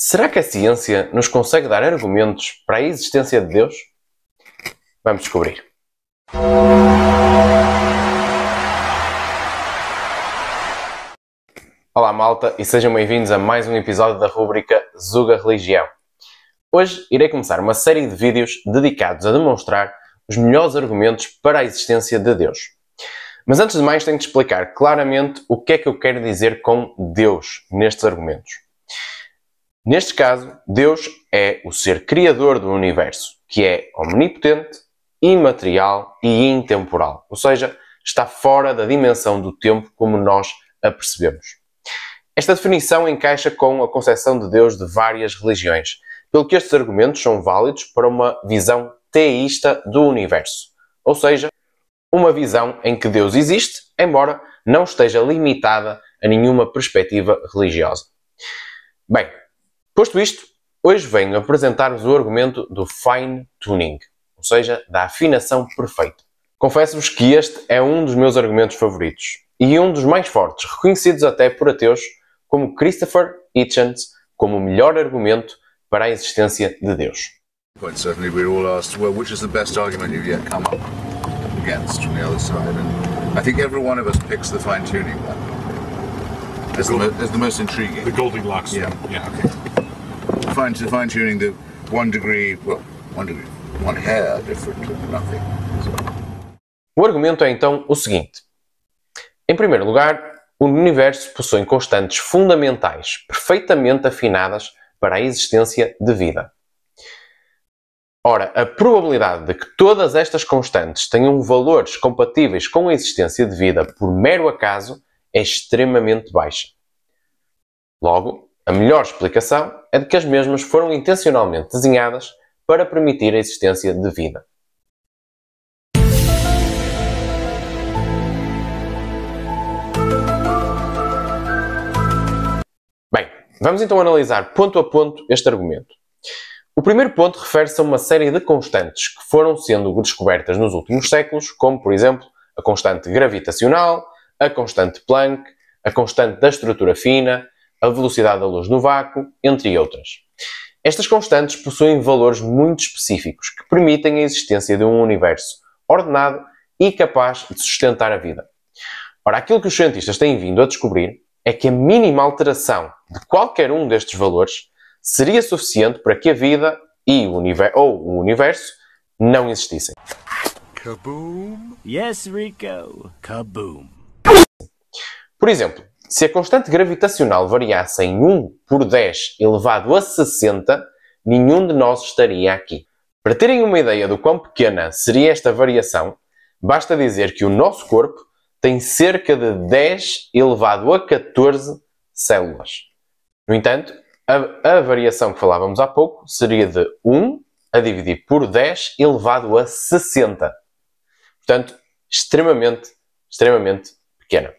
Será que a ciência nos consegue dar argumentos para a existência de Deus? Vamos descobrir. Olá, malta, e sejam bem-vindos a mais um episódio da rubrica Zuga Religião. Hoje irei começar uma série de vídeos dedicados a demonstrar os melhores argumentos para a existência de Deus. Mas antes de mais, tenho de explicar claramente o que é que eu quero dizer com Deus nestes argumentos. Neste caso, Deus é o ser criador do universo, que é omnipotente, imaterial e intemporal, ou seja, está fora da dimensão do tempo como nós a percebemos. Esta definição encaixa com a concepção de Deus de várias religiões, pelo que estes argumentos são válidos para uma visão teísta do universo, ou seja, uma visão em que Deus existe, embora não esteja limitada a nenhuma perspectiva religiosa. Bem, Posto isto, hoje venho apresentar-vos o argumento do fine tuning, ou seja, da afinação perfeita. Confesso-vos que este é um dos meus argumentos favoritos e um dos mais fortes, reconhecidos até por ateus como Christopher Hitchens como o melhor argumento para a existência de Deus. Quite certainly we're all asked, well, which is the best argument you've yet come up against from the other side? And I think every one of us picks the fine-tuning one. It's the, the, most intriguing. The Goldilocks. Yeah. yeah okay fine, fine tuning the one degree, well, one degree, one hair different nothing. O argumento é então o seguinte: em primeiro lugar, o universo possui constantes fundamentais perfeitamente afinadas para a existência de vida. Ora, a probabilidade de que todas estas constantes tenham valores compatíveis com a existência de vida por mero acaso é extremamente baixa. Logo, a melhor explicação é de que as mesmas foram intencionalmente desenhadas para permitir a existência de vida. Bem, vamos então analisar ponto a ponto este argumento. O primeiro ponto refere-se a uma série de constantes que foram sendo descobertas nos últimos séculos, como, por exemplo, a constante gravitacional, a constante Planck, a constante da estrutura fina, a velocidade da luz no vácuo, entre outras. Estas constantes possuem valores muito específicos que permitem a existência de um universo ordenado e capaz de sustentar a vida. Ora, aquilo que os cientistas têm vindo a descobrir é que a mínima alteração de qualquer um destes valores seria suficiente para que a vida e o universo, ou o universo não existissem. Kaboom! Yes, Rico! Kaboom! Por exemplo, se a constante gravitacional variasse em 1 por 10 elevado a 60, nenhum de nós estaria aqui. Para terem uma ideia do quão pequena seria esta variação, basta dizer que o nosso corpo tem cerca de 10 elevado a 14 células. No entanto, a, a variação que falávamos há pouco seria de 1 a dividir por 10 elevado a 60. Portanto, extremamente, extremamente pequena.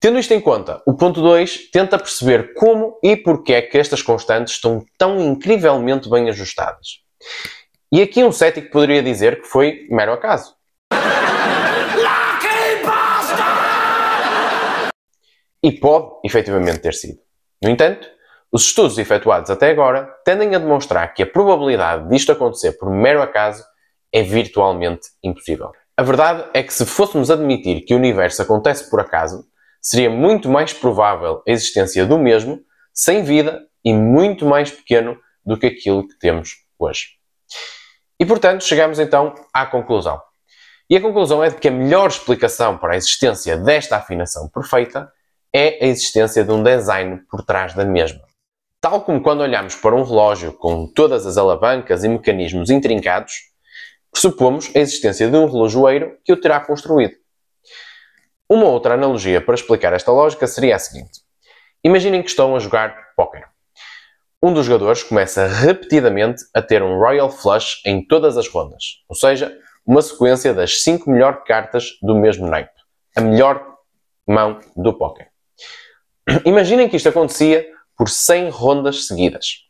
Tendo isto em conta, o ponto 2 tenta perceber como e porquê é que estas constantes estão tão incrivelmente bem ajustadas. E aqui um cético poderia dizer que foi mero acaso. e pode, efetivamente, ter sido. No entanto, os estudos efetuados até agora tendem a demonstrar que a probabilidade disto acontecer por mero acaso é virtualmente impossível. A verdade é que se fôssemos admitir que o universo acontece por acaso, seria muito mais provável a existência do mesmo sem vida e muito mais pequeno do que aquilo que temos hoje. E portanto, chegamos então à conclusão. E a conclusão é de que a melhor explicação para a existência desta afinação perfeita é a existência de um design por trás da mesma. Tal como quando olhamos para um relógio com todas as alavancas e mecanismos intrincados, pressupomos a existência de um relojoeiro que o terá construído. Uma outra analogia para explicar esta lógica seria a seguinte: imaginem que estão a jogar póquer. Um dos jogadores começa repetidamente a ter um Royal Flush em todas as rondas, ou seja, uma sequência das 5 melhores cartas do mesmo naipe, a melhor mão do póquer. Imaginem que isto acontecia por 100 rondas seguidas.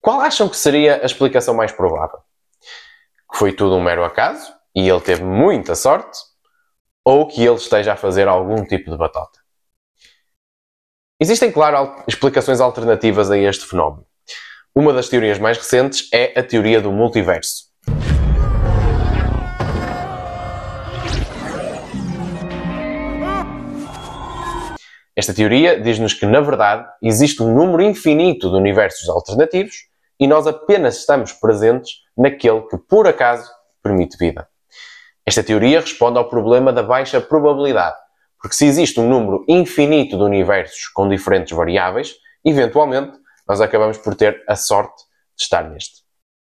Qual acham que seria a explicação mais provável? Que foi tudo um mero acaso e ele teve muita sorte? ou que ele esteja a fazer algum tipo de batota. Existem, claro, al explicações alternativas a este fenómeno. Uma das teorias mais recentes é a teoria do multiverso. Esta teoria diz-nos que, na verdade, existe um número infinito de universos alternativos e nós apenas estamos presentes naquele que, por acaso, permite vida. Esta teoria responde ao problema da baixa probabilidade, porque se existe um número infinito de universos com diferentes variáveis, eventualmente nós acabamos por ter a sorte de estar neste.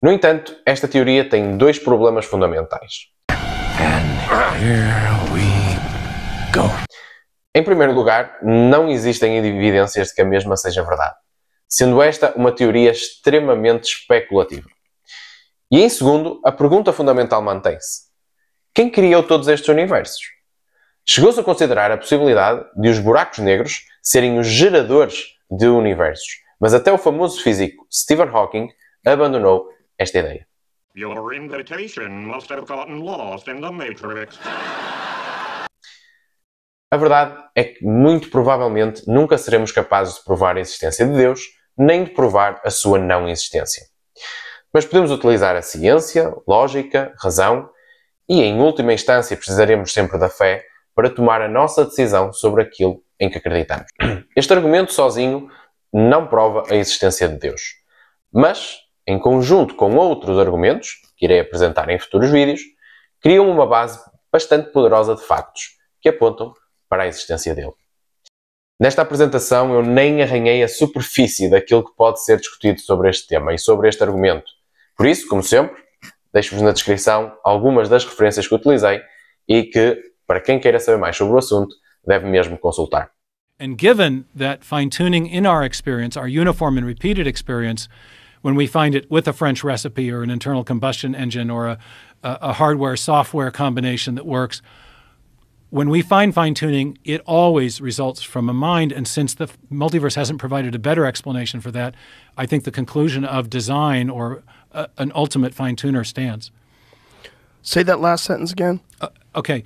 No entanto, esta teoria tem dois problemas fundamentais. Em primeiro lugar, não existem evidências de que a mesma seja verdade, sendo esta uma teoria extremamente especulativa. E em segundo, a pergunta fundamental mantém-se: quem criou todos estes universos? Chegou-se a considerar a possibilidade de os buracos negros serem os geradores de universos, mas até o famoso físico Stephen Hawking abandonou esta ideia. Your invitation must have gotten lost in the matrix. A verdade é que, muito provavelmente, nunca seremos capazes de provar a existência de Deus, nem de provar a sua não existência. Mas podemos utilizar a ciência, lógica, razão e, em última instância, precisaremos sempre da fé para tomar a nossa decisão sobre aquilo em que acreditamos. Este argumento sozinho não prova a existência de Deus, mas, em conjunto com outros argumentos, que irei apresentar em futuros vídeos, criam uma base bastante poderosa de factos que apontam para a existência dele. Nesta apresentação, eu nem arranhei a superfície daquilo que pode ser discutido sobre este tema e sobre este argumento. Por isso, como sempre, deixo-vos na descrição algumas das referências que utilizei e que, para quem queira saber mais sobre o assunto, deve mesmo consultar. And given that fine tuning in our experience, our uniform and repeated experience, when we find it with a French recipe or an internal combustion engine or a, a hardware software combination that works, when we find fine tuning, it always results from a mind. And since the multiverse hasn't provided a better explanation for that, I think the conclusion of design or uh, an ultimate fine tuner stands. Say that last sentence again. Uh, okay.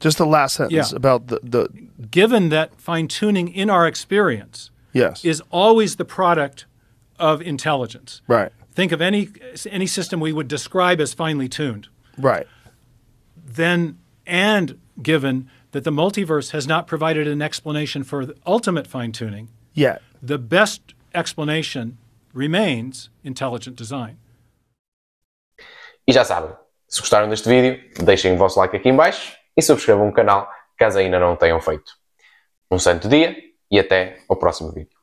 Just the last sentence yeah. about the, the. Given that fine tuning in our experience yes. is always the product of intelligence. Right. Think of any any system we would describe as finely tuned. Right. Then and given that the multiverse has not provided an explanation for ultimate fine tuning, yeah. the best explanation remains intelligent design. E já sabem, se gostaram deste vídeo, deixem o vosso like aqui em baixo e subscrevam o canal caso ainda não o tenham feito. Um santo dia e até ao próximo vídeo.